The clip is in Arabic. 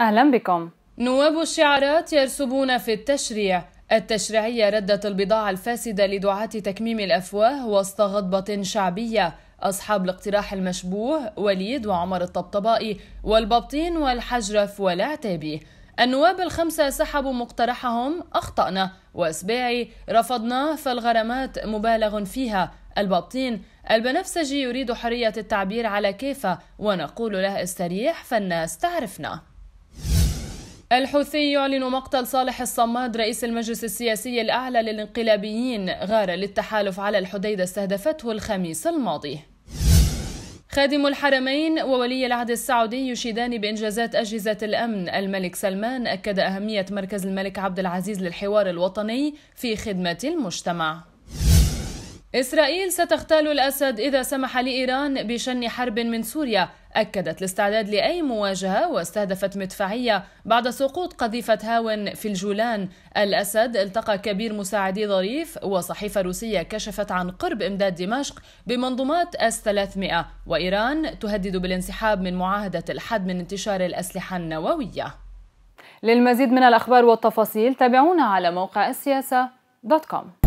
أهلا بكم نواب الشعارات يرسبون في التشريع التشريعية ردت البضاعة الفاسدة لدعاة تكميم الأفواه وسط غضبة شعبية أصحاب الاقتراح المشبوه وليد وعمر الطبطبائي والبابطين والحجرف والعتابي النواب الخمسة سحبوا مقترحهم أخطأنا وإسباعي رفضناه فالغرامات مبالغ فيها البابطين البنفسجي يريد حرية التعبير على كيفه ونقول له استريح فالناس تعرفنا الحوثي يعلن مقتل صالح الصماد رئيس المجلس السياسي الأعلى للانقلابيين غارة للتحالف على الحديدة استهدفته الخميس الماضي خادم الحرمين وولي العهد السعودي يشيدان بإنجازات أجهزة الأمن الملك سلمان أكد أهمية مركز الملك عبد العزيز للحوار الوطني في خدمة المجتمع إسرائيل ستغتال الأسد إذا سمح لإيران بشن حرب من سوريا أكدت الاستعداد لأي مواجهة واستهدفت مدفعية بعد سقوط قذيفة هاون في الجولان الأسد التقى كبير مساعدي ظريف وصحيفة روسية كشفت عن قرب إمداد دمشق بمنظومات أس 300 وإيران تهدد بالانسحاب من معاهدة الحد من انتشار الأسلحة النووية للمزيد من الأخبار والتفاصيل تابعونا على موقع السياسة دوت كوم